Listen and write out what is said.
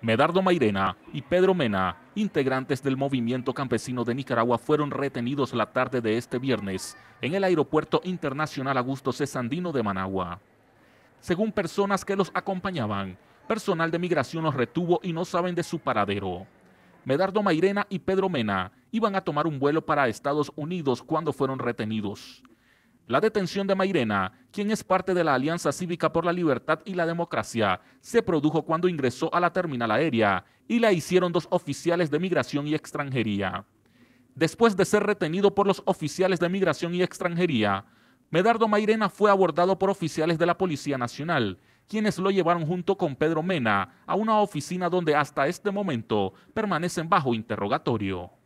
Medardo Mairena y Pedro Mena, integrantes del movimiento campesino de Nicaragua, fueron retenidos la tarde de este viernes en el Aeropuerto Internacional Augusto C. Sandino de Managua. Según personas que los acompañaban, personal de migración los retuvo y no saben de su paradero. Medardo Mairena y Pedro Mena iban a tomar un vuelo para Estados Unidos cuando fueron retenidos. La detención de Mairena, quien es parte de la Alianza Cívica por la Libertad y la Democracia, se produjo cuando ingresó a la terminal aérea y la hicieron dos oficiales de migración y extranjería. Después de ser retenido por los oficiales de migración y extranjería, Medardo Mairena fue abordado por oficiales de la Policía Nacional, quienes lo llevaron junto con Pedro Mena a una oficina donde hasta este momento permanecen bajo interrogatorio.